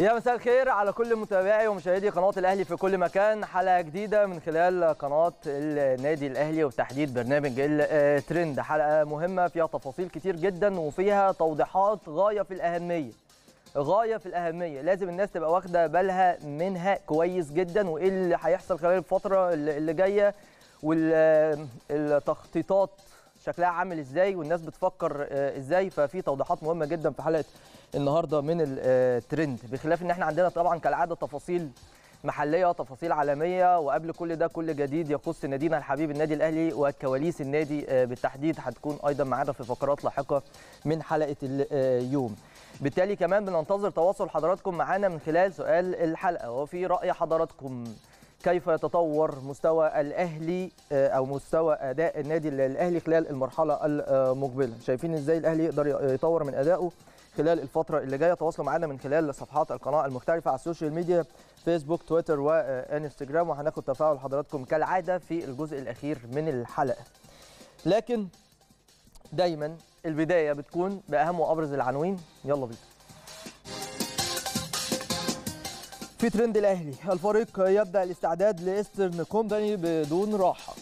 يا مساء الخير على كل متابعي ومشاهدي قناه الاهلي في كل مكان حلقه جديده من خلال قناه النادي الاهلي وبتحديد برنامج الترند حلقه مهمه فيها تفاصيل كتير جدا وفيها توضيحات غايه في الاهميه غايه في الاهميه لازم الناس تبقى واخده بالها منها كويس جدا وايه اللي هيحصل خلال الفتره اللي جايه والتخطيطات شكلها عامل ازاي والناس بتفكر آه، ازاي ففي توضيحات مهمه جدا في حلقه النهارده من الترند آه، بخلاف ان احنا عندنا طبعا كالعاده تفاصيل محليه تفاصيل عالميه وقبل كل ده كل جديد يخص نادينا الحبيب النادي الاهلي وكواليس النادي آه، بالتحديد هتكون ايضا معانا في فقرات لاحقه من حلقه اليوم آه، بالتالي كمان بننتظر تواصل حضراتكم معانا من خلال سؤال الحلقه وفي راي حضراتكم كيف يتطور مستوى الاهلي او مستوى اداء النادي الاهلي خلال المرحله المقبله شايفين ازاي الاهلي يقدر يطور من ادائه خلال الفتره اللي جايه تواصلوا معانا من خلال صفحات القناه المختلفه على السوشيال ميديا فيسبوك تويتر وانستجرام آه، وهناخد تفاعل حضراتكم كالعاده في الجزء الاخير من الحلقه لكن دايما البدايه بتكون باهم وابرز العناوين يلا بينا في ترند الاهلي الفريق يبدا الاستعداد لاسترن كومباني بدون راحه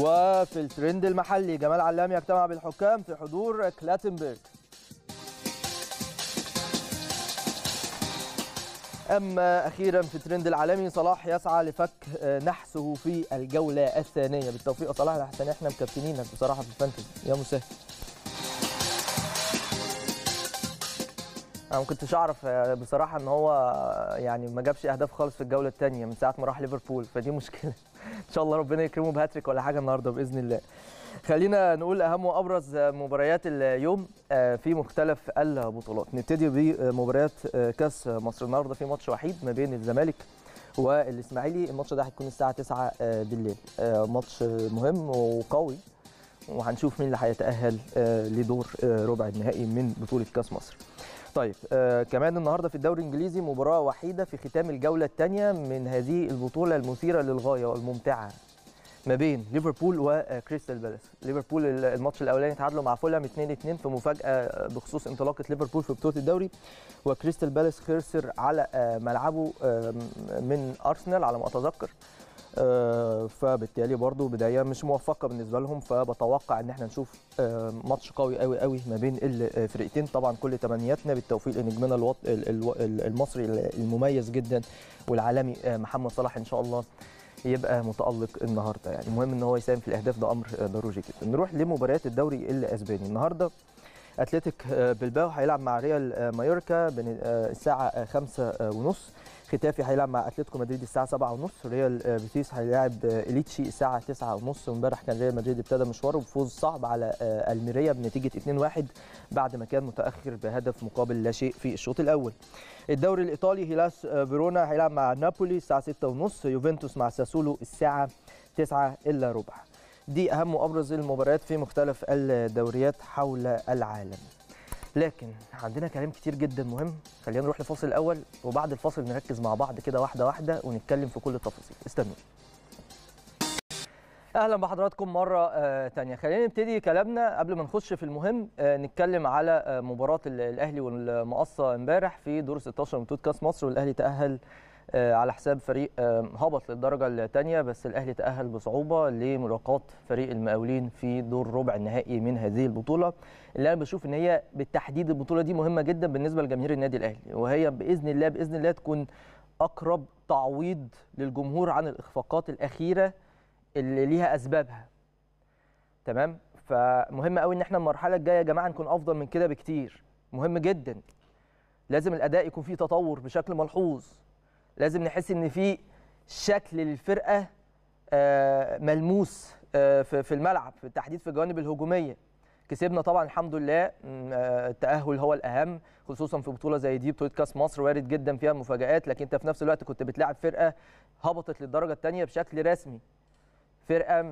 وفي الترند المحلي جمال علام يجتمع بالحكام في حضور كلاتنبرغ أما أخيرا في الترند العالمي صلاح يسعى لفك نحسه في الجولة الثانية بالتوفيق صلاح لحسن احنا مكابتنينك بصراحة في الفانتزي يا مسهل انا ما كنتش اعرف بصراحه ان هو يعني ما جابش اهداف خالص في الجوله الثانيه من ساعه ما راح ليفربول فدي مشكله ان شاء الله ربنا يكرمه بهاتريك ولا حاجه النهارده باذن الله خلينا نقول اهم وابرز مباريات اليوم آه، في مختلف البطولات نبتدي بمباريات آه، كاس مصر النهارده في ماتش وحيد ما بين الزمالك والاسماعيلي الماتش ده هيكون الساعه 9 آه، بالليل ماتش مهم وقوي وهنشوف مين اللي هيتاهل لدور ربع النهائي من بطوله كاس مصر طيب آه كمان النهارده في الدوري الانجليزي مباراه وحيده في ختام الجوله الثانيه من هذه البطوله المثيره للغايه والممتعه ما بين ليفربول وكريستال آه، بالاس ليفربول الماتش الاولاني تعادلوا مع فولهام 2-2 في مفاجاه آه، بخصوص انطلاقه ليفربول في بطوله الدوري وكريستال بالاس خسر على آه، ملعبه من ارسنال على ما اتذكر آه، فبالتالي برضو بدايه مش موفقه بالنسبه لهم فبتوقع ان احنا نشوف آه، ماتش قوي قوي قوي ما بين الفرقتين آه، طبعا كل تمنياتنا بالتوفيق لنجمنا الوط... المصري المميز جدا والعالمي محمد صلاح ان شاء الله يبقى متالق النهارده يعني المهم ان هو يساهم في الاهداف ده امر ضروري جدا نروح لمباريات الدوري الاسباني النهارده اتلتيك بلباو هيلعب مع ريال مايوركا الساعه 5:30 ختافي هيلعب مع اتلتيكو مدريد الساعه 7:30 ريال آه، بيتيس هيلاعب آه، اليتشي الساعه 9:30 امبارح كان ريال مدريد ابتدى مشواره بفوز صعب على آه، الميريا بنتيجه 2-1 بعد ما كان متاخر بهدف مقابل لا شيء في الشوط الاول الدوري الايطالي هيلاس فيرونا هيلعب مع نابولي الساعه 6:30 يوفنتوس مع ساسولو الساعه 9 الا ربع دي اهم وابرز المباريات في مختلف الدوريات حول العالم لكن عندنا كلام كتير جدا مهم خلينا نروح لفاصل الاول وبعد الفاصل نركز مع بعض كده واحده واحده ونتكلم في كل التفاصيل استنوا اهلا بحضراتكم مره ثانيه تانية خلينا نبتدي كلامنا قبل ما نخش في المهم آه، نتكلم على آه، مباراه الاهلي والمقصه امبارح في دور 16 من بطوله كاس مصر والاهلي تاهل آه، على حساب فريق آه، هبط للدرجه الثانيه بس الاهلي تاهل بصعوبه لملاقاه فريق المقاولين في دور ربع النهائي من هذه البطوله اللي انا بشوف ان هي بالتحديد البطوله دي مهمه جدا بالنسبه لجماهير النادي الاهلي وهي باذن الله باذن الله تكون اقرب تعويض للجمهور عن الاخفاقات الاخيره اللي ليها اسبابها تمام فمهم قوي ان احنا المرحله الجايه يا جماعه نكون افضل من كده بكتير مهم جدا لازم الاداء يكون فيه تطور بشكل ملحوظ لازم نحس ان في شكل للفرقه آه، ملموس آه، في الملعب بالتحديد في الجوانب الهجوميه كسبنا طبعا الحمد لله آه، التاهل هو الاهم خصوصا في بطوله زي دي بطوله كاس مصر وارد جدا فيها مفاجات لكن انت في نفس الوقت كنت بتلاعب فرقه هبطت للدرجه الثانيه بشكل رسمي فرقه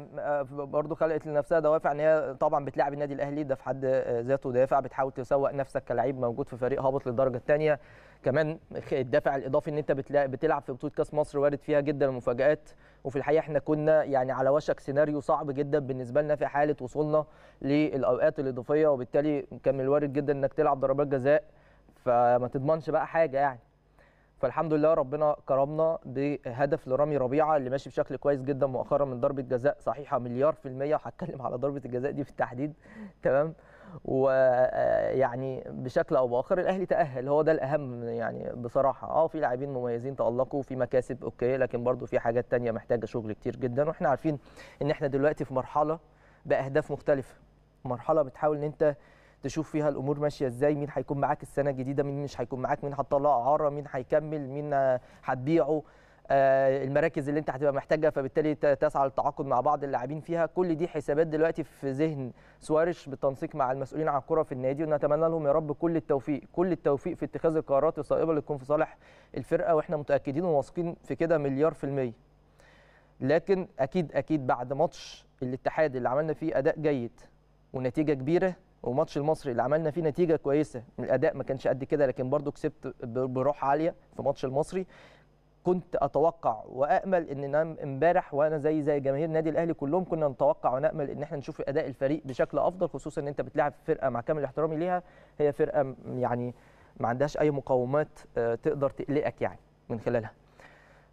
برضه خلقت لنفسها دوافع ان هي طبعا بتلاعب النادي الاهلي ده في حد ذاته دافع بتحاول تسوق نفسك كلعيب موجود في فريق هابط للدرجه الثانيه كمان الدافع الاضافي ان انت بتلعب في بطوله كاس مصر وارد فيها جدا المفاجات وفي الحقيقه احنا كنا يعني على وشك سيناريو صعب جدا بالنسبه لنا في حاله وصولنا للاوقات الاضافيه وبالتالي كان من الوارد جدا انك تلعب ضربات جزاء فما تضمنش بقى حاجه يعني فالحمد لله ربنا كرمنا بهدف لرامي ربيعه اللي ماشي بشكل كويس جدا مؤخرا من ضربه جزاء صحيحه مليار في الميه وهتكلم على ضربه الجزاء دي في التحديد تمام ويعني بشكل او باخر الاهلي تاهل هو ده الاهم يعني بصراحه اه في لاعبين مميزين تالقوا في مكاسب اوكي لكن برضو في حاجات تانية محتاجه شغل كتير جدا واحنا عارفين ان احنا دلوقتي في مرحله باهداف مختلفه مرحله بتحاول ان انت تشوف فيها الامور ماشيه ازاي مين هيكون معاك السنه الجديده مين مش هيكون معاك مين هتطلع اعاره مين هيكمل مين هتبيعه آه، المراكز اللي انت هتبقى محتاجها فبالتالي تسعى للتعاقد مع بعض اللاعبين فيها كل دي حسابات دلوقتي في ذهن سواريش بالتنسيق مع المسؤولين عن الكره في النادي ونتمنى لهم يا رب كل التوفيق كل التوفيق في اتخاذ القرارات الصائبه اللي تكون في صالح الفرقه واحنا متاكدين وواثقين في كده مليار في الميه لكن اكيد اكيد بعد ماتش الاتحاد اللي عملنا فيه اداء جيد ونتيجه كبيره وماتش المصري اللي عملنا فيه نتيجه كويسه الاداء ما كانش قد كده لكن برضو كسبت بروح عاليه في ماتش المصري كنت اتوقع وامل ان امبارح وانا زي زي جماهير النادي الاهلي كلهم كنا نتوقع ونامل ان احنا نشوف اداء الفريق بشكل افضل خصوصا ان انت بتلعب فرقه مع كامل احترامي ليها هي فرقه يعني ما عندهاش اي مقومات آه، تقدر تقلقك يعني من خلالها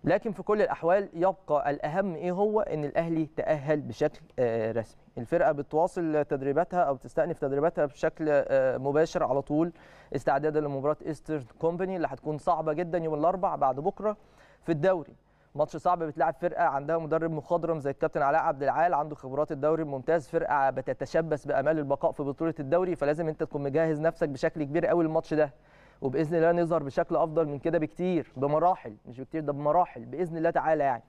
لكن في كل الاحوال يبقى الاهم ايه هو ان الاهلي تاهل بشكل آه، رسمي الفرقه بتواصل تدريباتها او بتستأنف تدريباتها بشكل آه، مباشر على طول استعدادا لمباراه ايسترن كومباني اللي هتكون صعبه جدا يوم الاربع بعد بكره في الدوري ماتش صعب بتلعب فرقه عندها مدرب مخضرم زي الكابتن علاء عبد العال عنده خبرات الدوري الممتاز فرقه بتتشبث بامال البقاء في بطوله الدوري فلازم انت تكون مجهز نفسك بشكل كبير قوي الماتش ده وباذن الله نظهر بشكل افضل من كده بكتير بمراحل مش بكتير ده بمراحل باذن الله تعالى يعني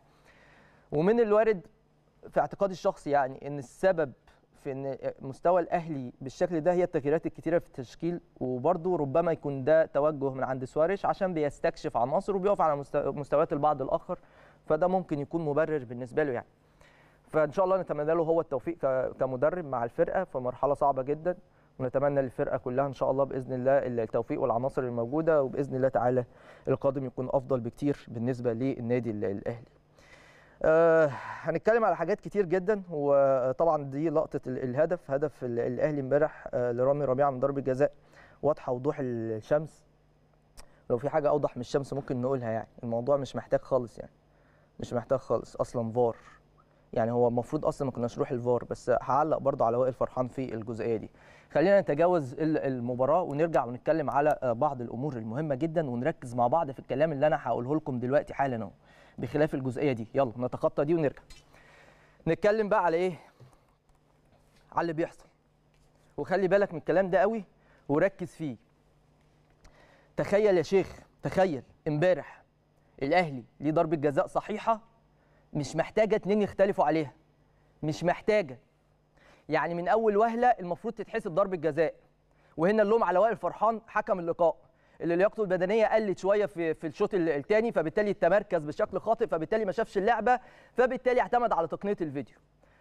ومن الوارد في اعتقادي الشخصي يعني ان السبب في ان مستوى الاهلي بالشكل ده هي التغييرات الكتيره في التشكيل وبرده ربما يكون ده توجه من عند سواريش عشان بيستكشف عناصر وبيقف على مستويات البعض الاخر فده ممكن يكون مبرر بالنسبه له يعني فان شاء الله نتمنى له هو التوفيق كمدرب مع الفرقه في مرحله صعبه جدا ونتمنى للفرقه كلها ان شاء الله باذن الله التوفيق والعناصر الموجوده وباذن الله تعالى القادم يكون افضل بكتير بالنسبه للنادي الاهلي آه هنتكلم على حاجات كتير جدا وطبعا دي لقطه الهدف هدف الاهلي امبارح آه لرامي ربيعه من ضربه جزاء واضحه وضوح الشمس لو في حاجه اوضح من الشمس ممكن نقولها يعني الموضوع مش محتاج خالص يعني مش محتاج خالص اصلا فار يعني هو المفروض اصلا ما كناش نروح الفار بس هعلق برضه على وائل فرحان في الجزئيه دي خلينا نتجاوز المباراه ونرجع ونتكلم على آه، بعض الامور المهمه جدا ونركز مع بعض في الكلام اللي انا هقوله لكم دلوقتي حالا اهو بخلاف الجزئيه دي يلا نتخطى دي ونرجع نتكلم بقى على ايه على اللي بيحصل وخلي بالك من الكلام ده قوي وركز فيه تخيل يا شيخ تخيل امبارح الاهلي ليه ضربه جزاء صحيحه مش محتاجه اتنين يختلفوا عليها مش محتاجه يعني من اول وهله المفروض تتحسب ضربه جزاء وهنا اللوم على وائل فرحان حكم اللقاء اللي لياقته البدنيه قلت شويه في في الشوط الثاني فبالتالي التمركز بشكل خاطئ فبالتالي ما شافش اللعبه فبالتالي اعتمد على تقنيه الفيديو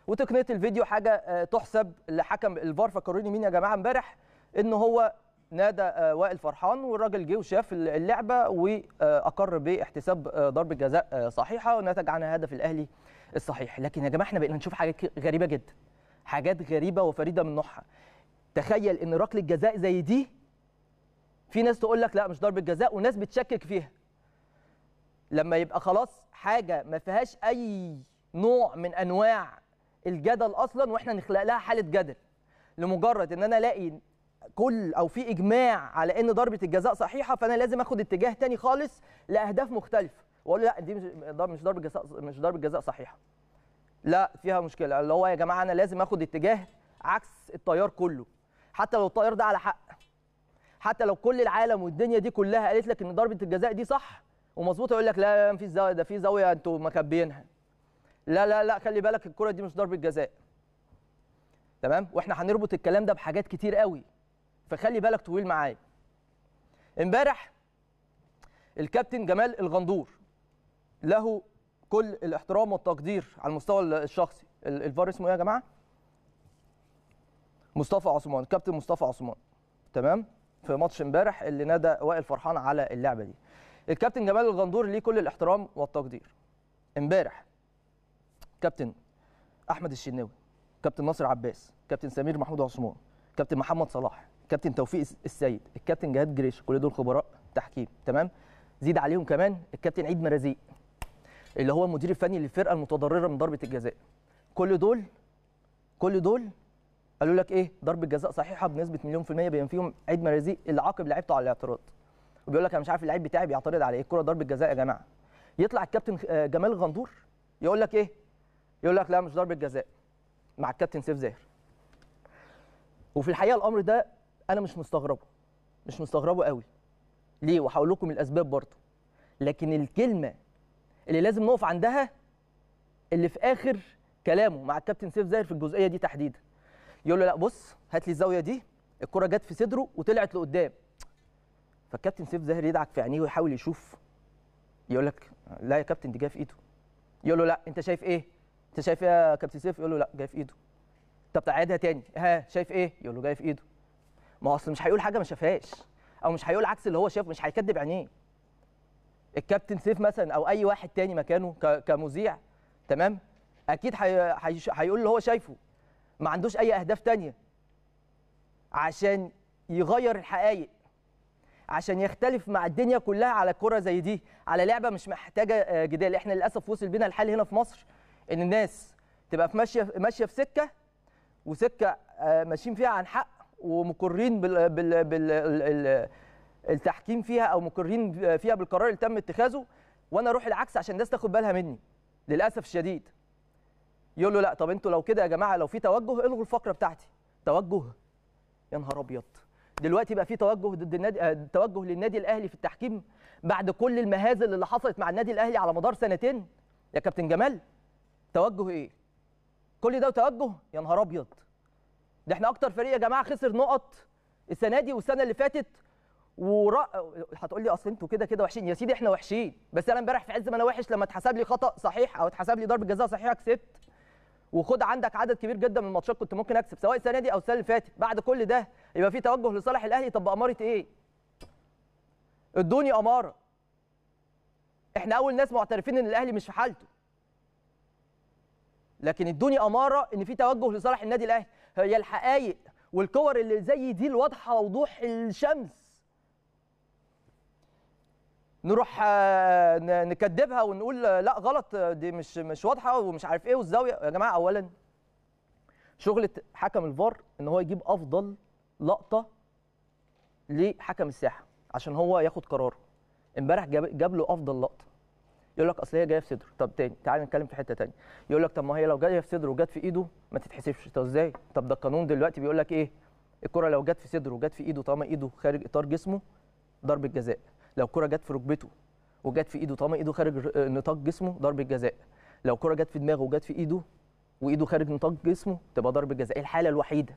وتقنيه الفيديو حاجه آه، تحسب لحكم الفار فكروني مين يا جماعه امبارح ان هو نادى آه، وائل فرحان والراجل جه وشاف اللعبه واقر آه، باحتساب ضربه جزاء صحيحه ونتج عنها هدف الاهلي الصحيح لكن يا جماعه احنا بقينا نشوف حاجات غريبه جدا حاجات غريبه وفريده من نوعها تخيل ان ركله جزاء زي دي في ناس تقول لك لا مش ضربه جزاء وناس بتشكك فيها لما يبقى خلاص حاجه ما فيهاش اي نوع من انواع الجدل اصلا واحنا نخلق لها حاله جدل لمجرد ان انا الاقي كل او في اجماع على ان ضربه الجزاء صحيحه فانا لازم اخد اتجاه تاني خالص لاهداف مختلفه واقول لا دي مش ضربه جزاء مش ضربه جزاء صحيحه لا فيها مشكله اللي هو يا جماعه انا لازم اخد اتجاه عكس التيار كله حتى لو التيار ده على حق حتى لو كل العالم والدنيا دي كلها قالت لك ان ضربه الجزاء دي صح ومظبوطه يقول لك لا فيش زاويه ده في زاويه انتوا مكبينها لا لا لا خلي بالك الكره دي مش ضربه جزاء تمام واحنا هنربط الكلام ده بحاجات كتير قوي فخلي بالك طويل معايا امبارح الكابتن جمال الغندور له كل الاحترام والتقدير على المستوى الشخصي الفار اسمه ايه يا جماعه مصطفى عثمان كابتن مصطفى عثمان تمام في ماتش امبارح اللي نادى وائل فرحان على اللعبه دي الكابتن جمال الغندور ليه كل الاحترام والتقدير امبارح كابتن احمد الشناوي كابتن ناصر عباس كابتن سمير محمود عثمان كابتن محمد صلاح كابتن توفيق السيد الكابتن جهاد جريش كل دول خبراء تحكيم تمام زيد عليهم كمان الكابتن عيد مرازيق اللي هو المدير الفني للفرقه المتضرره من ضربه الجزاء كل دول كل دول قالوا لك ايه ضربه جزاء صحيحه بنسبه مليون في الميه بينفيهم عيد مرازي اللي عاقب لعيبته على الاعتراض وبيقول لك انا مش عارف اللعيب بتاعي بيعترض على ايه الكره ضربه جزاء يا جماعه يطلع الكابتن آه، جمال غندور يقول لك ايه يقول لك لا مش ضربه جزاء مع الكابتن سيف زاهر وفي الحقيقه الامر ده انا مش مستغربه مش مستغربه قوي ليه وهقول لكم الاسباب برضه لكن الكلمه اللي لازم نقف عندها اللي في اخر كلامه مع الكابتن سيف زاهر في الجزئيه دي تحديدا يقول له لا بص هات لي الزاويه دي الكره جت في صدره وطلعت لقدام فالكابتن سيف زاهر يدعك في عينيه ويحاول يشوف يقول لك لا يا كابتن دي جايه في ايده يقول له لا انت شايف ايه انت شايف ايه يا كابتن سيف يقول له لا جايه في ايده طب تعيدها تاني ها شايف ايه يقول له جايه في ايده ما هو اصل مش هيقول حاجه ما شافهاش او مش هيقول عكس اللي هو شافه مش هيكذب عينيه الكابتن سيف مثلا او اي واحد تاني مكانه كمذيع تمام اكيد هيقول اللي هو شايفه ما عندوش اي اهداف تانية عشان يغير الحقائق عشان يختلف مع الدنيا كلها على كره زي دي على لعبه مش محتاجه آه، جدال احنا للاسف وصل بينا الحال هنا في مصر ان الناس تبقى في ماشيه ماشيه في سكه وسكه آه، ماشيين فيها عن حق ومقرين بالتحكيم فيها او مقرين فيها بالقرار اللي تم اتخاذه وانا اروح العكس عشان الناس تاخد بالها مني للاسف الشديد يقول له لا طب انتوا لو كده يا جماعه لو في توجه الغوا الفقره بتاعتي توجه يا نهار ابيض دلوقتي بقى في توجه ضد النادي آه، توجه للنادي الاهلي في التحكيم بعد كل المهازل اللي حصلت مع النادي الاهلي على مدار سنتين يا كابتن جمال توجه ايه كل ده توجه يا نهار ابيض ده احنا اكتر فريق يا جماعه خسر نقط السنه دي والسنه اللي فاتت ورا هتقول لي اصل انتوا كده كده وحشين يا سيدي احنا وحشين بس انا امبارح في عز ما انا وحش لما اتحسب لي خطا صحيح او اتحسب لي ضربه جزاء صحيحه كسبت وخد عندك عدد كبير جدا من الماتشات كنت ممكن اكسب سواء السنه دي او السنه اللي فاتت بعد كل ده يبقى في توجه لصالح الاهلي طب باماره ايه ادوني اماره احنا اول ناس معترفين ان الاهلي مش في حالته لكن ادوني اماره ان في توجه لصالح النادي الاهلي هي الحقائق والكور اللي زي دي الواضحه وضوح الشمس نروح آه، نكدبها ونقول آه، لا غلط آه، دي مش مش واضحه ومش عارف ايه والزاويه يا جماعه اولا شغله حكم الفار ان هو يجيب افضل لقطه لحكم الساحه عشان هو ياخد قراره امبارح جاب, جاب له افضل لقطه يقول لك اصل هي جايه في صدره طب تاني تعالى نتكلم في حته تانية يقول لك طب ما هي لو جايه في صدره وجت في ايده ما تتحسبش طب ازاي طب ده القانون دلوقتي بيقول لك ايه الكره لو جت في صدره وجت في ايده طالما ايده خارج اطار جسمه ضربه جزاء لو كرة جت في ركبته وجت في ايده طالما ايده خارج آه، نطاق جسمه ضربه جزاء لو كرة جت في دماغه وجت في ايده وايده خارج نطاق جسمه تبقى ضربه جزاء الحاله الوحيده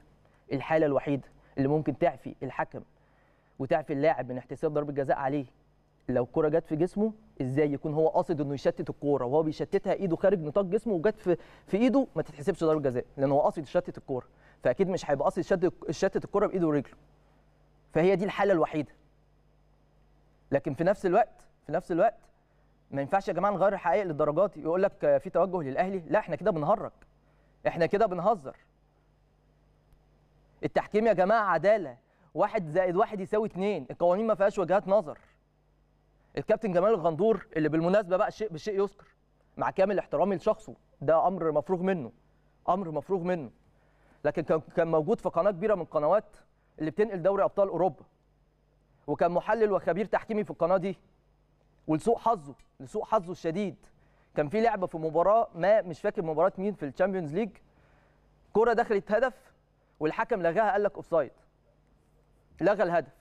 الحاله الوحيده اللي ممكن تعفي الحكم وتعفي اللاعب من احتساب ضربه جزاء عليه لو كرة جت في جسمه ازاي يكون هو قاصد انه يشتت الكوره وهو بيشتتها ايده خارج نطاق جسمه وجت في في ايده ما تتحسبش ضربه جزاء لان هو قاصد يشتت الكوره فاكيد مش هيبقى قاصد يشتت الكوره بايده ورجله فهي دي الحاله الوحيده لكن في نفس الوقت في نفس الوقت ما ينفعش يا جماعه نغير الحقائق للدرجات يقول لك في توجه للاهلي لا احنا كده بنهرج احنا كده بنهزر التحكيم يا جماعه عداله واحد زائد واحد يساوي اثنين القوانين ما فيهاش وجهات نظر الكابتن جمال الغندور اللي بالمناسبه بقى شيء بشيء يذكر مع كامل احترامي لشخصه ده امر مفروغ منه امر مفروغ منه لكن كان موجود في قناه كبيره من القنوات اللي بتنقل دوري ابطال اوروبا وكان محلل وخبير تحكيمي في القناه دي ولسوء حظه لسوء حظه الشديد كان في لعبه في مباراه ما مش فاكر مباراه مين في الشامبيونز ليج كره دخلت هدف والحكم لغاها قال لك اوفسايد لغى الهدف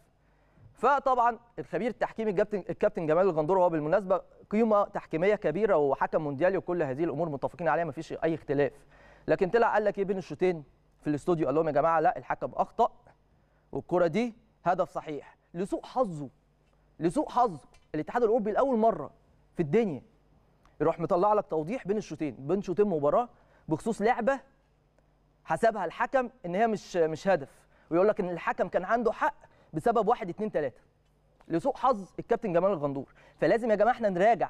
فطبعا الخبير التحكيمي الكابتن الكابتن جمال الغندور وهو بالمناسبه قيمه تحكيميه كبيره وحكم مونديالي وكل هذه الامور متفقين عليها ما فيش اي اختلاف لكن طلع قال لك ايه بين الشوطين في الاستوديو قال لهم يا جماعه لا الحكم اخطا والكره دي هدف صحيح لسوء حظه لسوء حظه الاتحاد الاوروبي لاول مره في الدنيا يروح مطلع لك توضيح بين الشوطين بين شوطين مباراه بخصوص لعبه حسبها الحكم ان هي مش مش هدف ويقول لك ان الحكم كان عنده حق بسبب واحد اتنين تلاته لسوء حظ الكابتن جمال الغندور فلازم يا جماعه احنا نراجع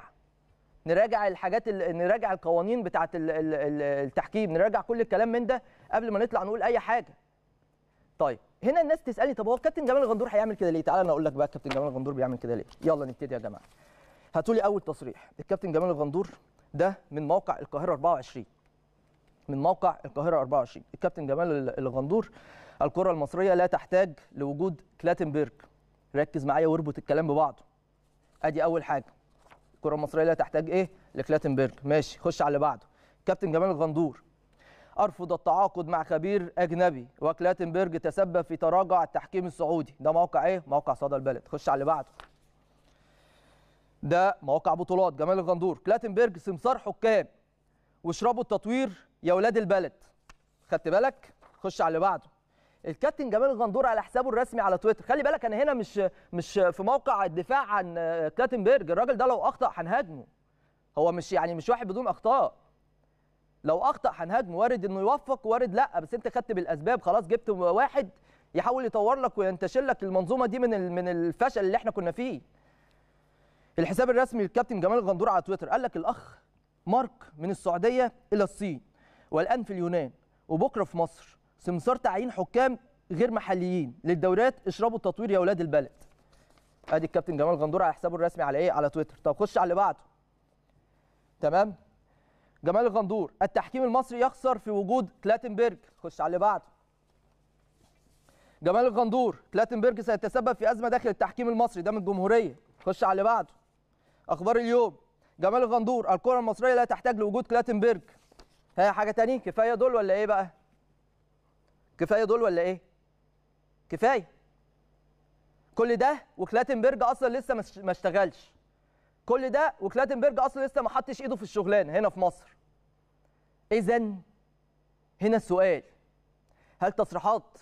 نراجع الحاجات نراجع القوانين بتاعه التحكيم نراجع كل الكلام من ده قبل ما نطلع نقول اي حاجه طيب هنا الناس تسالني طب هو كابتن جمال غندور هيعمل كده ليه تعالى انا اقول لك بقى كابتن جمال غندور بيعمل كده ليه يلا نبتدي يا جماعه هاتوا لي اول تصريح الكابتن جمال غندور ده من موقع القاهره 24 من موقع القاهره 24 الكابتن جمال الغندور الكره المصريه لا تحتاج لوجود كلاتنبرج ركز معايا واربط الكلام ببعضه ادي اول حاجه الكره المصريه لا تحتاج ايه لكلاتنبرج ماشي خش على اللي بعده كابتن جمال الغندور أرفض التعاقد مع خبير أجنبي وكلاتنبرج تسبب في تراجع التحكيم السعودي ده موقع إيه؟ موقع صدى البلد خش على اللي بعده ده موقع بطولات جمال الغندور كلاتنبرج سمسار حكام واشربوا التطوير يا ولاد البلد خدت بالك خش على اللي بعده الكابتن جمال الغندور على حسابه الرسمي على تويتر خلي بالك انا هنا مش مش في موقع الدفاع عن كلاتنبرج آه، الراجل ده لو اخطا هنهاجمه هو مش يعني مش واحد بدون اخطاء لو اخطا هنهاجمه وارد انه يوفق وارد لا بس انت خدت بالاسباب خلاص جبت واحد يحاول يطور لك وينتشل لك المنظومه دي من من الفشل اللي احنا كنا فيه الحساب الرسمي للكابتن جمال الغندور على تويتر قال لك الاخ مارك من السعوديه الى الصين والان في اليونان وبكره في مصر سمسار تعيين حكام غير محليين للدوريات اشربوا التطوير يا اولاد البلد ادي الكابتن جمال غندور على حسابه الرسمي على ايه على تويتر طب خش على اللي بعده تمام جمال الغندور التحكيم المصري يخسر في وجود كلاتنبرج خش على اللي بعده جمال الغندور كلاتنبرج سيتسبب في ازمه داخل التحكيم المصري ده من الجمهوريه خش على اللي بعده اخبار اليوم جمال الغندور الكره المصريه لا تحتاج لوجود كلاتنبرج هي حاجه تانية كفايه دول ولا ايه بقى كفايه دول ولا ايه كفايه كل ده وكلاتنبرج اصلا لسه ما اشتغلش كل ده وكلاتنبرج اصلا لسه ما حطش ايده في الشغلانه هنا في مصر اذا هنا السؤال هل تصريحات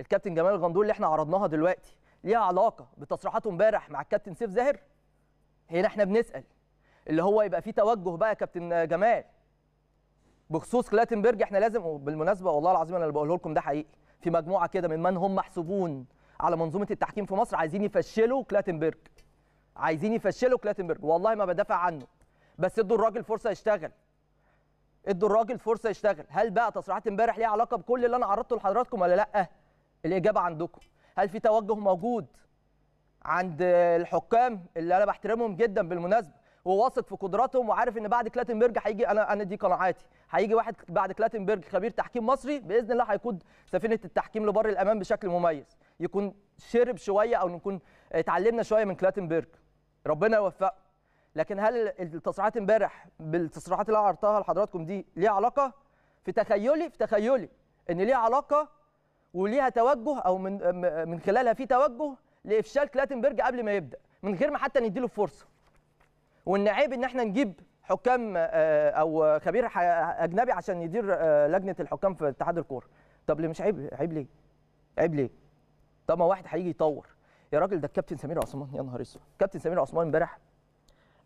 الكابتن جمال الغندور اللي احنا عرضناها دلوقتي ليها علاقه بتصريحاته امبارح مع الكابتن سيف زاهر هنا احنا بنسال اللي هو يبقى في توجه بقى يا كابتن جمال بخصوص كلاتنبرج احنا لازم وبالمناسبه والله العظيم انا اللي بقوله لكم ده حقيقي في مجموعه كده من من هم محسوبون على منظومه التحكيم في مصر عايزين يفشلوا كلاتنبرج عايزين يفشلوا كلاتنبرج والله ما بدافع عنه بس ادوا الراجل فرصه يشتغل ادوا الراجل فرصه يشتغل هل بقى تصريحات امبارح ليها علاقه بكل اللي انا عرضته لحضراتكم ولا لا الاجابه عندكم هل في توجه موجود عند الحكام اللي انا بحترمهم جدا بالمناسبه وواثق في قدراتهم وعارف ان بعد كلاتنبرج هيجي انا انا دي قناعاتي هيجي واحد بعد كلاتنبرج خبير تحكيم مصري باذن الله هيقود سفينه التحكيم لبر الامان بشكل مميز يكون شرب شويه او نكون اتعلمنا شويه من كلاتنبرج ربنا يوفقه لكن هل التصريحات امبارح بالتصريحات اللي عرضتها لحضراتكم دي ليها علاقه في تخيلي في تخيلي ان ليها علاقه وليها توجه او من من خلالها في توجه لافشال كلاتنبرج قبل ما يبدا من غير ما حتى نديله فرصه وان عيب ان احنا نجيب حكام آه، او خبير اجنبي عشان يدير آه، لجنه الحكام في اتحاد الكوره طب ليه مش عيب عيب ليه عيب ليه طب ما واحد هيجي يطور يا راجل ده الكابتن سمير عثمان يا نهار اسود كابتن سمير عثمان امبارح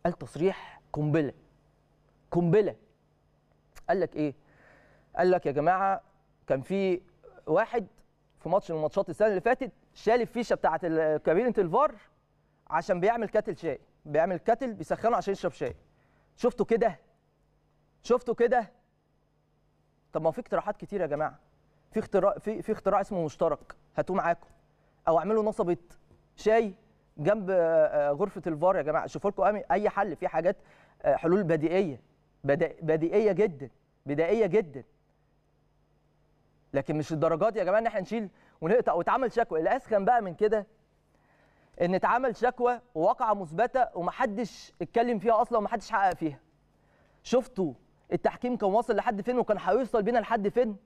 قال تصريح قنبله قنبله قال لك ايه قال لك يا جماعه كان في واحد في ماتش من ماتشات السنه اللي فاتت شال الفيشه بتاعه كابينه الفار عشان بيعمل كاتل شاي بيعمل كاتل بيسخنه عشان يشرب شاي شفتوا كده شفتوا كده طب ما في اقتراحات كتير يا جماعه في اختراع في في اختراع اسمه مشترك هاتوه معاكم او اعملوا نصبه شاي جنب آه، آه، غرفه الفار يا جماعه شوفوا لكم اي حل في حاجات آه، حلول بديهيه بديهيه جدا بدائيه جدا لكن مش الدرجات يا جماعه ان احنا نشيل ونقطع واتعمل شكوى الاسخن بقى من كده ان اتعمل شكوى وواقعه مثبته ومحدش اتكلم فيها اصلا ومحدش حقق فيها شفتوا التحكيم كان واصل لحد فين وكان هيوصل بينا لحد فين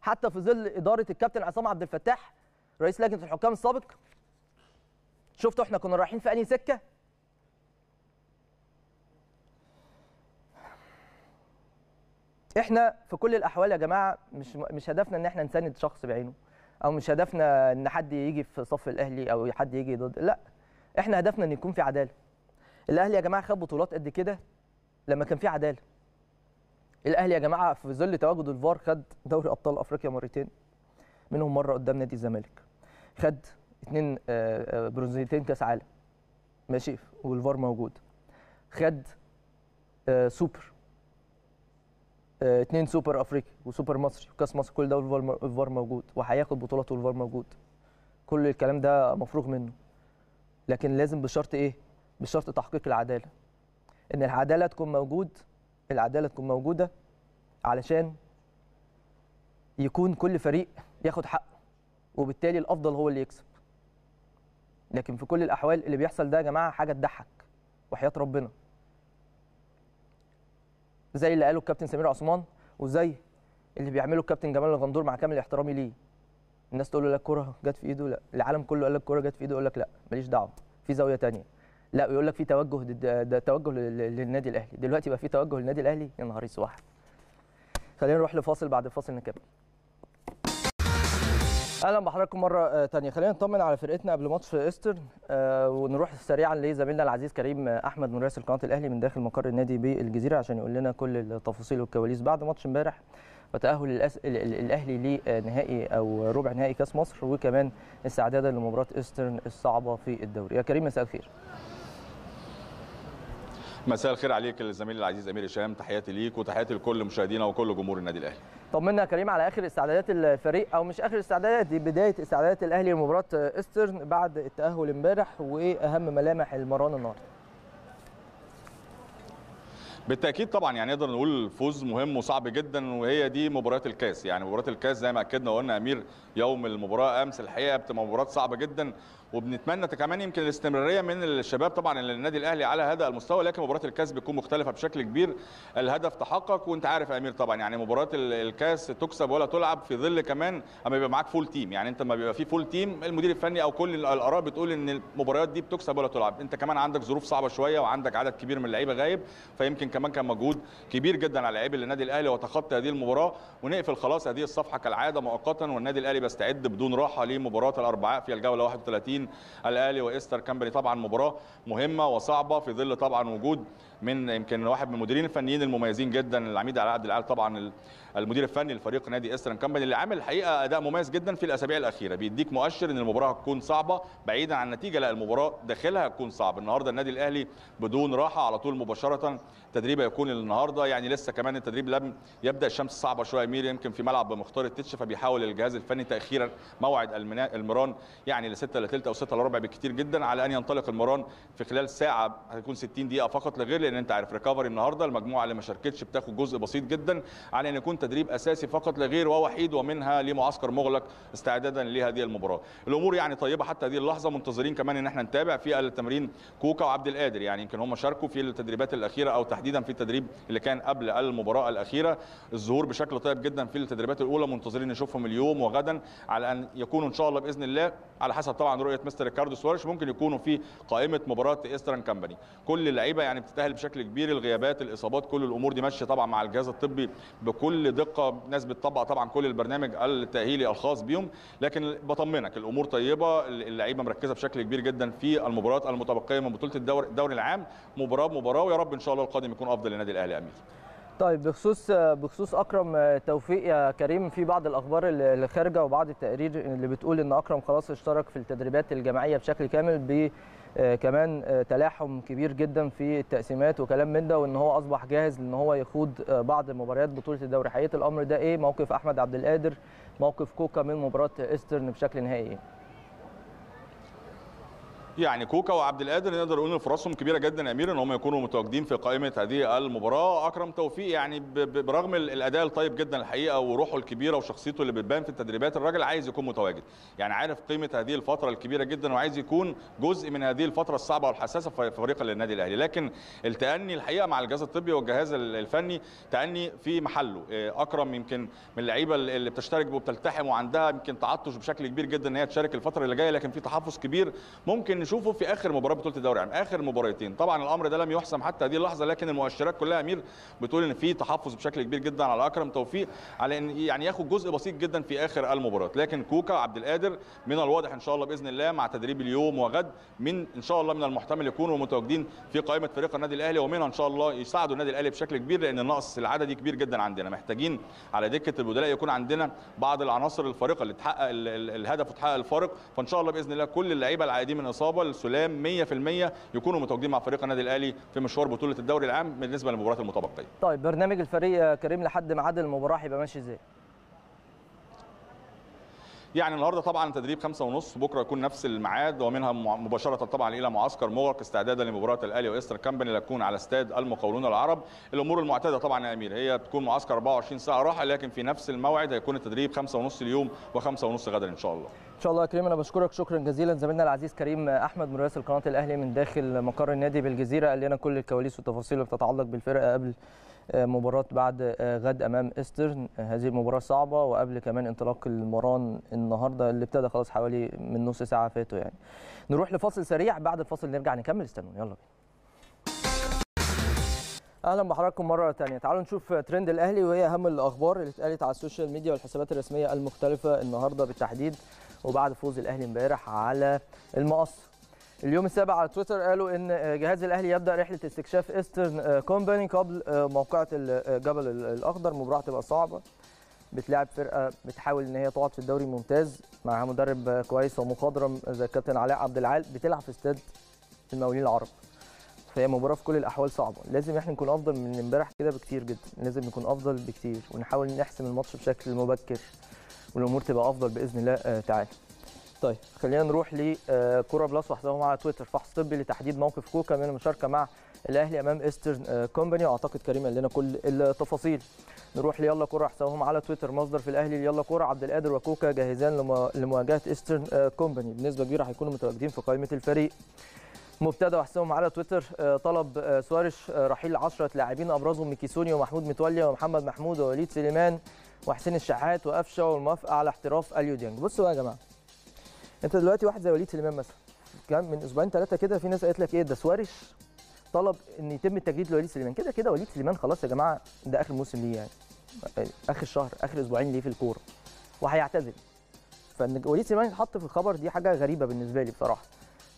حتى في ظل اداره الكابتن عصام عبد الفتاح رئيس لجنه الحكام السابق شفتوا احنا كنا رايحين في انهي سكه احنا في كل الاحوال يا جماعه مش مش هدفنا ان احنا نساند شخص بعينه او مش هدفنا ان حد يجي في صف الاهلي او حد يجي ضد لا احنا هدفنا ان يكون في عداله الاهلي يا جماعه خد بطولات قد كده لما كان في عداله الاهلي يا جماعه في ظل تواجد الفار خد دوري ابطال افريقيا مرتين منهم مره قدام نادي الزمالك خد اثنين آه، آه، برونزيتين كاس عالم ماشي والفار موجود خد آه، سوبر اثنين سوبر افريقي وسوبر مصري وكاس مصر كل ده والفار موجود وهياخد بطولات والفار موجود كل الكلام ده مفروغ منه لكن لازم بشرط ايه بشرط تحقيق العداله ان العداله تكون موجود العداله تكون موجوده علشان يكون كل فريق ياخد حقه وبالتالي الافضل هو اللي يكسب لكن في كل الاحوال اللي بيحصل ده يا جماعه حاجه تضحك وحياه ربنا زي اللي قاله الكابتن سمير عثمان وزي اللي بيعمله الكابتن جمال الغندور مع كامل احترامي ليه الناس تقول له لا الكوره جت في ايده لا العالم كله قال لك الكوره جت في ايده يقول لك لا ماليش دعوه في زاويه ثانيه لا ويقول لك في توجه ده, ده توجه للنادي الاهلي دلوقتي بقى في توجه للنادي الاهلي يا نهار اسود خلينا نروح لفاصل بعد الفاصل نكمل اهلا بحضراتكم مره ثانيه آه، خلينا نطمن على فرقتنا قبل ماتش ايسترن آه، ونروح سريعا لزميلنا العزيز كريم احمد مراسل قناه الاهلي من داخل مقر النادي بالجزيره عشان يقول لنا كل التفاصيل والكواليس بعد ماتش امبارح وتاهل الأس... الاهلي لنهائي او ربع نهائي كاس مصر وكمان استعدادا لمباراه ايسترن الصعبه في الدوري يا كريم مساء الخير مساء الخير عليك الزميل العزيز امير هشام تحياتي ليك وتحياتي لكل مشاهدينا وكل جمهور النادي الاهلي طمنا كريم على اخر استعدادات الفريق او مش اخر استعدادات دي بدايه استعدادات الاهلي لمباراه استرن بعد التاهل امبارح وايه اهم ملامح المران النهارده بالتاكيد طبعا يعني نقدر نقول فوز مهم وصعب جدا وهي دي مباراه الكاس يعني مباراه الكاس زي ما اكدنا وقلنا امير يوم المباراه امس الحقيقه بتبقى مباراه صعبه جدا وبنتمنى كمان يمكن الاستمراريه من الشباب طبعا النادي الاهلي على هذا المستوى لكن مباراه الكاس بتكون مختلفه بشكل كبير الهدف تحقق وانت عارف يا امير طبعا يعني مباراه الكاس تكسب ولا تلعب في ظل كمان اما يبقى معاك فول تيم يعني انت لما بيبقى في فول تيم المدير الفني او كل الاراء بتقول ان المباريات دي بتكسب ولا تلعب انت كمان عندك ظروف صعبه شويه وعندك عدد كبير من اللعيبه غايب فيمكن كمان كان مجهود كبير جدا على لعيبه النادي الاهلي وتخطي هذه المباراه ونقفل خلاص هذه الصفحه كالعاده مؤقتا والنادي الاهلي بيستعد بدون راحه لمباراه الاربعاء في الجوله 31 اللاعبين الاهلي وايستر كامبري طبعا مباراه مهمه وصعبه في ظل طبعا وجود من يمكن واحد من المديرين الفنيين المميزين جدا العميد علاء عبد العال طبعا المدير الفني لفريق نادي استرن كامباني اللي عامل الحقيقه اداء مميز جدا في الاسابيع الاخيره بيديك مؤشر ان المباراه هتكون صعبه بعيدا عن النتيجه لا المباراه داخلها هتكون صعب النهارده النادي الاهلي بدون راحه على طول مباشره تدريب هيكون النهارده يعني لسه كمان التدريب لم يبدا الشمس صعبه شويه مير يمكن في ملعب مختار التتش فبيحاول الجهاز الفني تاخيرا موعد المران يعني ل 6 الا ثلث او 6 الا ربع بالكثير جدا على ان ينطلق المران في خلال ساعه هتكون 60 دقيقه فقط لغير لان انت عارف ريكفري النهارده المجموعه اللي ما شاركتش بتاخد جزء بسيط جدا على ان يكون تدريب اساسي فقط لغير ووحيد ومنها لمعسكر مغلق استعدادا لهذه المباراه الامور يعني طيبه حتى هذه اللحظه منتظرين كمان ان احنا نتابع في التمرين كوكا وعبد القادر يعني يمكن هم شاركوا في التدريبات الاخيره او تحديدا في التدريب اللي كان قبل المباراه الاخيره الظهور بشكل طيب جدا في التدريبات الاولى منتظرين نشوفهم اليوم وغدا على ان يكونوا ان شاء الله باذن الله على حسب طبعا رؤيه مستر ريكاردو سوارش ممكن يكونوا في قائمه مباراه ايسترن كمباني كل اللعيبه يعني بتتاهل بشكل كبير الغيابات الاصابات كل الامور دي ماشيه طبعا مع الجهاز الطبي بكل دقه ناس بتطبق طبعا كل البرنامج التاهيلي الخاص بيهم لكن بطمنك الامور طيبه اللعيبه مركزه بشكل كبير جدا في المباريات المتبقيه من بطوله الدوري الدوري العام مباراه بمباراه ويا رب ان شاء الله القادم يكون افضل للنادي الاهلي امين طيب بخصوص بخصوص اكرم توفيق يا كريم في بعض الاخبار اللي خارجه وبعض التقارير اللي بتقول ان اكرم خلاص اشترك في التدريبات الجماعيه بشكل كامل آه، كمان آه، تلاحم كبير جدا في التقسيمات وكلام من ده وان هو اصبح جاهز ان هو يخوض آه، بعض مباريات بطوله الدوري حقيقه الامر ده ايه موقف احمد عبد القادر موقف كوكا من مباراه ايسترن بشكل نهائي يعني كوكا وعبد القادر نقدر نقول ان فرصهم كبيره جدا يا امير ان هم يكونوا متواجدين في قائمه هذه المباراه اكرم توفيق يعني برغم الاداء الطيب جدا الحقيقه وروحه الكبيره وشخصيته اللي بتبان في التدريبات الراجل عايز يكون متواجد يعني عارف قيمه هذه الفتره الكبيره جدا وعايز يكون جزء من هذه الفتره الصعبه والحساسه في فريق النادي الاهلي لكن التاني الحقيقه مع الجهاز الطبي والجهاز الفني تاني في محله آه، اكرم يمكن من اللعيبه اللي بتشترك وبتلتحم وعندها يمكن تعطش بشكل كبير جدا ان هي تشارك الفتره اللي جايه لكن في تحفظ كبير ممكن نشوفه في اخر مباراه بطوله الدوري العام يعني اخر مباراتين طبعا الامر ده لم يحسم حتى هذه اللحظه لكن المؤشرات كلها امير بتقول ان في تحفظ بشكل كبير جدا على اكرم توفيق على ان يعني ياخد جزء بسيط جدا في اخر المباراه لكن كوكا وعبد القادر من الواضح ان شاء الله باذن الله مع تدريب اليوم وغد من ان شاء الله من المحتمل يكونوا متواجدين في قائمه فريق النادي الاهلي ومنها ان شاء الله يساعدوا النادي الاهلي بشكل كبير لان النقص العددي كبير جدا عندنا محتاجين على دكه البدلاء يكون عندنا بعض العناصر الفارقه اللي تحقق الهدف وتحقق الفارق فان شاء الله باذن الله كل اللعيبه العاديين من اصابه اول سلام 100% يكونوا متواجدين مع فريق النادي الاهلي في مشوار بطوله الدوري العام بالنسبه للمباريات المتبقيه طيب برنامج الفريق كريم لحد ميعاد المباراه هيبقى ماشي ازاي يعني النهارده طبعا تدريب خمسة ونص بكره يكون نفس الميعاد ومنها مباشره طبعا الى معسكر مغلق استعدادا لمباراه الاهلي واستر كامبني اللي تكون على استاد المقاولون العرب الامور المعتاده طبعا يا امير هي بتكون معسكر 24 ساعه راحه لكن في نفس الموعد هيكون التدريب خمسة ونص اليوم وخمسة ونص غدا ان شاء الله ان شاء الله يا كريم انا بشكرك شكرا جزيلا زميلنا العزيز كريم احمد مراسل قناه الاهلي من داخل مقر النادي بالجزيره قال لنا كل الكواليس والتفاصيل اللي بتتعلق بالفرقه قبل آه، مباراه بعد آه، غد امام استرن هذه المباراه صعبه وقبل كمان انطلاق المران النهارده اللي ابتدى خلاص حوالي من نص ساعه فاتوا يعني نروح لفاصل سريع بعد الفاصل نرجع نكمل استنونا يلا بينا اهلا بحضراتكم مره ثانيه تعالوا نشوف ترند الاهلي وهي اهم الاخبار اللي اتقالت على السوشيال ميديا والحسابات الرسميه المختلفه النهارده بالتحديد وبعد فوز الاهلي امبارح على المقص اليوم السابع على تويتر قالوا ان جهاز الاهلي يبدا رحله استكشاف ايسترن كومباني قبل موقعه الجبل الاخضر مباراه تبقى صعبه بتلاعب فرقه بتحاول ان هي تقعد في الدوري الممتاز معاها مدرب كويس ومخضرم زي الكابتن علاء عبد العال بتلعب في استاد المقاولين العرب فهي مباراه في كل الاحوال صعبه لازم احنا نكون افضل من امبارح كده بكتير جدا لازم نكون افضل بكتير ونحاول نحسم الماتش بشكل مبكر والامور تبقى افضل باذن الله آه، تعالى طيب خلينا نروح لكوره آه، بلس واحزمهم على تويتر فحص طبي لتحديد موقف كوكا من المشاركه مع الاهلي امام ايسترن كومباني واعتقد كريم قال لنا كل التفاصيل نروح ليلا كوره حسابهم على تويتر مصدر في الاهلي ليلا كوره عبد القادر وكوكا جاهزان لمواجهه ايسترن آه، كومباني بنسبه كبيره هيكونوا متواجدين في قائمه الفريق مبتدا وحسابهم على تويتر طلب سوارش رحيل 10 لاعبين ابرزهم ميكيسوني ومحمود متولي ومحمد محمود ووليد سليمان وحسين الشحات وقفشه والموافقه على احتراف اليو ديانج بصوا بقى يا جماعه انت دلوقتي واحد زي وليد سليمان مثلا كان من اسبوعين ثلاثه كده في ناس قالت لك ايه ده سواريش طلب ان يتم التجديد لوليد سليمان كده كده وليد سليمان خلاص يا جماعه ده اخر موسم ليه يعني اخر شهر اخر اسبوعين ليه في الكوره وهيعتزل فان وليد سليمان يتحط في الخبر دي حاجه غريبه بالنسبه لي بصراحه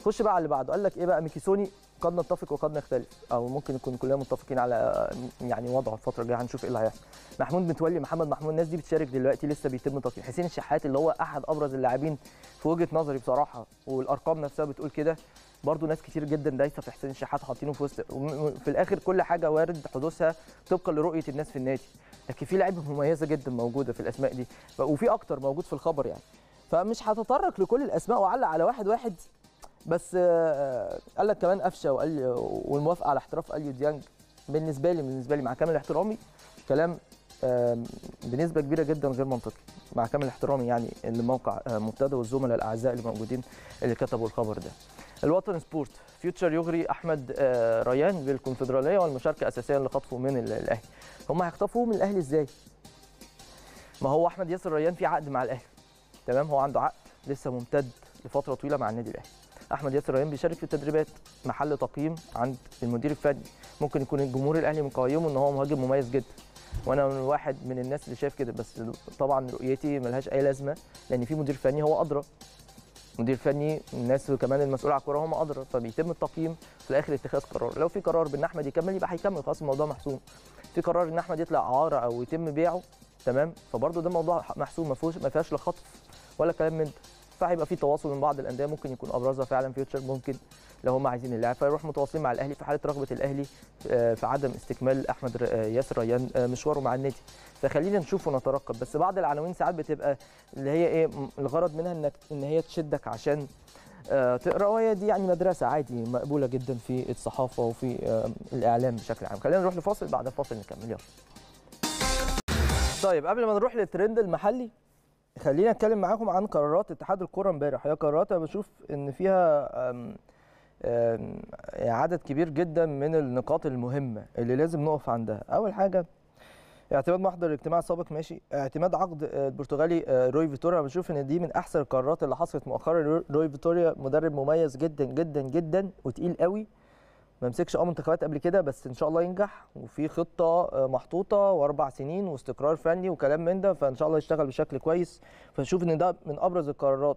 خش بقى على اللي بعده قال لك ايه بقى ميكيسوني قد نتفق وقد نختلف او ممكن نكون كلنا متفقين على يعني وضعه الفتره الجايه هنشوف ايه اللي هيحصل محمود متولي محمد محمود الناس دي بتشارك دلوقتي لسه بيتم تطبيق حسين الشحات اللي هو احد ابرز اللاعبين في وجهه نظري بصراحه والارقام نفسها بتقول كده برضه ناس كتير جدا دايسه في حسين الشحات حاطينه في وسط في الاخر كل حاجه وارد حدوثها طبقا لرؤيه الناس في النادي لكن في لعيبه مميزه جدا موجوده في الاسماء دي وفي اكتر موجود في الخبر يعني فمش هتطرق لكل الاسماء واعلق على واحد واحد بس آه، آه، قال لك كمان قفشه وقال والموافقه على احتراف اليو ديانج بالنسبه لي بالنسبه لي مع كامل احترامي كلام بنسبه كبيره جدا غير منطقي مع كامل احترامي يعني لموقع آه، مبتدا والزملاء الاعزاء اللي موجودين اللي كتبوا الخبر ده. الوطن سبورت فيوتشر يغري احمد ريان بالكونفدراليه والمشاركه اساسيا لخطفه من الاهلي. هم هيخطفوه من الاهلي ازاي؟ ما هو احمد ياسر ريان في عقد مع الاهلي. تمام هو عنده عقد لسه ممتد لفتره طويله مع النادي الاهلي. احمد ياسر ريان بيشارك في التدريبات محل تقييم عند المدير الفني ممكن يكون الجمهور الاهلي مقيمه ان هو مهاجم مميز جدا وانا من واحد من الناس اللي شايف كده بس طبعا رؤيتي ملهاش اي لازمه لان في مدير فني هو ادرى مدير فني الناس كمان المسؤول على الكوره هم ادرى فبيتم التقييم في الاخر اتخاذ قرار لو في قرار بان احمد يكمل يبقى هيكمل خلاص الموضوع محسوم في قرار ان احمد يطلع عاره او يتم بيعه تمام فبرضه ده موضوع محسوم ما فيهوش ما فيهاش لا خطف ولا كلام من ده فهيبقى في تواصل من بعض الانديه ممكن يكون ابرزها فعلا فيوتشر ممكن لو هم عايزين اللاعب فيروح متواصلين مع الاهلي في حاله رغبه الاهلي آه، في عدم استكمال احمد آه، ياسر ريان آه، مشواره مع النادي فخلينا نشوف ونترقب بس بعض العناوين ساعات بتبقى اللي هي ايه الغرض منها انك ان هي تشدك عشان تقرا وهي دي يعني مدرسه عادي مقبوله جدا في الصحافه وفي الاعلام بشكل عام خلينا نروح لفاصل بعد الفاصل نكمل يلا طيب قبل ما نروح للترند المحلي خلينا اتكلم معاكم عن قرارات اتحاد الكره امبارح هي قرارات انا بشوف ان فيها أم أم عدد كبير جدا من النقاط المهمه اللي لازم نقف عندها اول حاجه اعتماد محضر اجتماع سابق ماشي اعتماد عقد آه، البرتغالي آه، روي فيتوريا بشوف ان دي من احسن القرارات اللي حصلت مؤخرا روي فيتوريا مدرب مميز جدا جدا جدا وتقيل قوي ما مسكش اه منتخبات قبل كده بس ان شاء الله ينجح وفي خطه آه، محطوطه واربع سنين واستقرار فني وكلام من ده فان شاء الله يشتغل بشكل كويس فنشوف ان ده من ابرز القرارات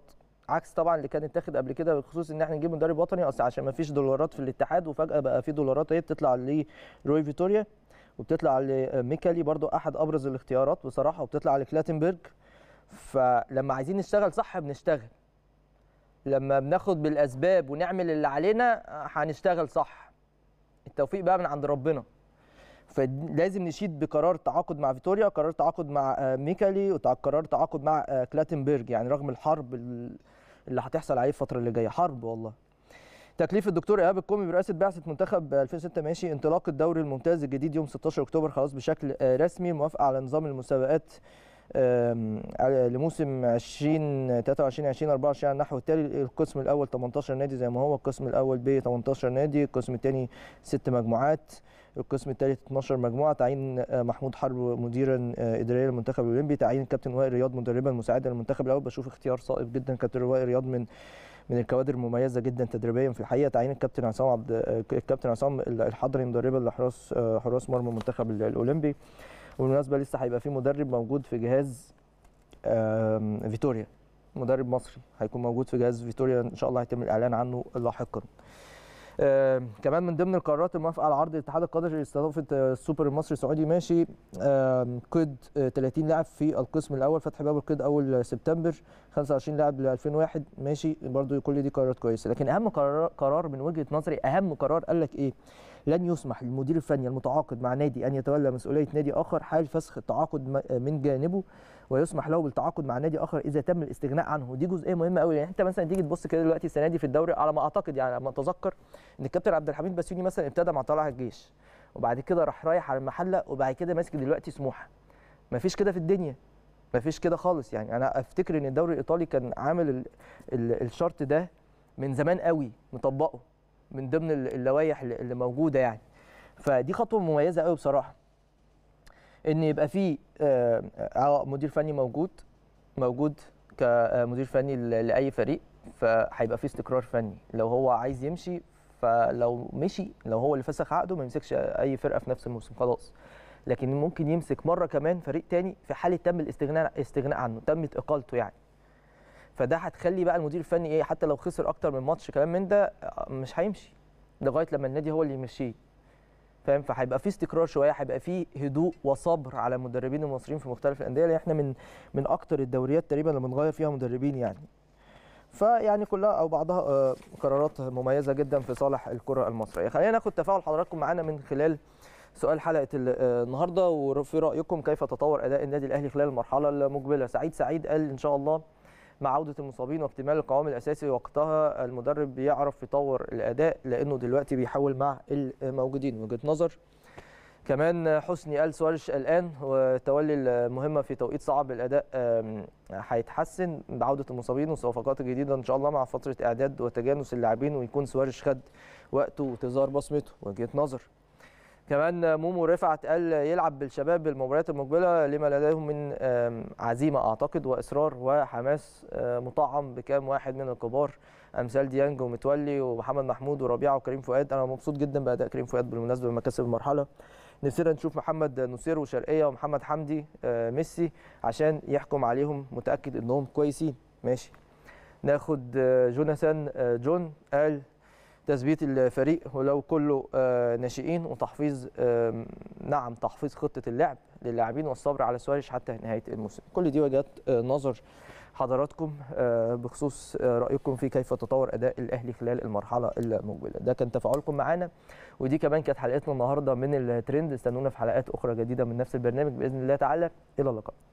عكس طبعا اللي كان اتاخد قبل كده بخصوص ان احنا نجيب مدرب وطني اصل عشان ما فيش دولارات في الاتحاد وفجاه بقى في دولارات اهي بتطلع لروي فيتوريا وبتطلع لميكالي برضو احد ابرز الاختيارات بصراحه وبتطلع لكلاتنبرج فلما عايزين نشتغل صح بنشتغل لما بناخد بالاسباب ونعمل اللي علينا آه، هنشتغل صح التوفيق بقى من عند ربنا فلازم نشيد بقرار تعاقد مع فيتوريا آه، قرار تعاقد مع ميكالي آه، وقرار تعاقد مع كلاتنبرج يعني رغم الحرب اللي هتحصل عليه الفتره اللي جايه حرب والله تكليف الدكتور ايهاب الكومي برئاسه بعثه منتخب 2006 ماشي انطلاق الدوري الممتاز الجديد يوم 16 اكتوبر خلاص بشكل آه، رسمي موافقه على نظام المسابقات لموسم 20 23 20 24 نحو التالي القسم الاول 18 نادي زي ما هو القسم الاول ب 18 نادي القسم الثاني ست مجموعات القسم الثالث 12 مجموعه تعيين آه، محمود حرب مديرا آه، اداريا للمنتخب الاولمبي تعيين كابتن وائل رياض مدربا مساعدا للمنتخب الاول بشوف اختيار صائب جدا كابتن وائل رياض من من الكوادر المميزه جدا تدريبيا في الحقيقه تعيين الكابتن عصام عبد آه، الكابتن عصام الحضري مدربا لحراس حراس مرمى المنتخب الاولمبي وبالمناسبه لسه هيبقى في مدرب موجود في جهاز فيتوريا مدرب مصري هيكون موجود في جهاز فيتوريا ان شاء الله هيتم الاعلان عنه لاحقا آه كمان من ضمن القرارات الموافقه على عرض الاتحاد القطري لاستضافه آه، السوبر المصري السعودي ماشي آه قيد آه 30 لاعب في القسم الاول فتح باب القيد اول سبتمبر 25 لاعب ل 2001 ماشي برضو كل دي قرارات كويسه لكن اهم قرار قرار من وجهه نظري اهم قرار قال لك ايه لن يسمح للمدير الفني المتعاقد مع نادي ان يتولى مسؤوليه نادي اخر حال فسخ التعاقد من جانبه ويسمح له بالتعاقد مع نادي اخر اذا تم الاستغناء عنه دي جزئيه مهمه قوي يعني انت مثلا تيجي تبص كده دلوقتي السنه دي في الدوري على ما اعتقد يعني ما اتذكر ان الكابتن عبد الحميد بسيوني مثلا ابتدى مع طلع الجيش وبعد كده راح رايح على المحله وبعد كده ماسك دلوقتي سموحه مفيش كده في الدنيا مفيش كده خالص يعني انا افتكر ان الدوري الايطالي كان عامل الشرط ده من زمان قوي مطبقه من ضمن اللوائح اللي موجوده يعني فدي خطوه مميزه قوي بصراحه ان يبقى في آه، آه، آه، مدير فني موجود موجود كمدير فني لاي فريق فهيبقى في استقرار فني لو هو عايز يمشي فلو مشي لو هو اللي فسخ عقده ما يمسكش اي فرقه في نفس الموسم خلاص لكن ممكن يمسك مره كمان فريق تاني في حاله تم الاستغناء استغناء عنه تمت اقالته يعني فده هتخلي بقى المدير الفني ايه حتى لو خسر اكتر من ماتش كلام من ده آه، مش هيمشي لغايه لما النادي هو اللي يمشيه فاهم فهيبقى في استقرار شويه هيبقى في هدوء وصبر على المدربين المصريين في مختلف الانديه لان احنا من من اكتر الدوريات تقريبا اللي بنغير فيها مدربين يعني فيعني كلها او بعضها آه، قرارات مميزه جدا في صالح الكره المصريه خلينا ناخد تفاعل حضراتكم معانا من خلال سؤال حلقه آه، النهارده وفي رايكم كيف تطور اداء النادي الاهلي خلال المرحله المقبله سعيد سعيد قال ان شاء الله مع عوده المصابين واكتمال القوام الاساسي وقتها المدرب بيعرف يطور الاداء لانه دلوقتي بيحاول مع الموجودين وجهه نظر كمان حسني قال سوارش الان وتولي المهمه في توقيت صعب الاداء هيتحسن بعوده المصابين والصفقات الجديده ان شاء الله مع فتره اعداد وتجانس اللاعبين ويكون سوارش خد وقته وتظهر بصمته وجهه نظر كمان مومو رفعت قال يلعب بالشباب بالمباريات المقبله لما لديهم من عزيمه اعتقد واصرار وحماس آه، مطعم بكام واحد من الكبار امثال ديانج ومتولي ومحمد محمود وربيعه وكريم فؤاد انا مبسوط جدا باداء كريم فؤاد بالمناسبه لما كسب المرحله نفسنا نشوف محمد نصير وشرقيه ومحمد حمدي آه، ميسي عشان يحكم عليهم متاكد انهم كويسين ماشي ناخد آه، جوناثان جون قال تثبيت الفريق ولو كله آه، ناشئين وتحفيظ نعم تحفيظ خطه اللعب للاعبين والصبر على سواريش حتى نهايه الموسم كل دي وجهات آه، نظر حضراتكم آه، بخصوص رايكم في كيف تطور اداء الاهلي خلال المرحله المقبله ده كان تفاعلكم معانا ودي كمان كانت حلقتنا النهارده من الترند استنونا في حلقات اخرى جديده من نفس البرنامج باذن الله تعالى الى اللقاء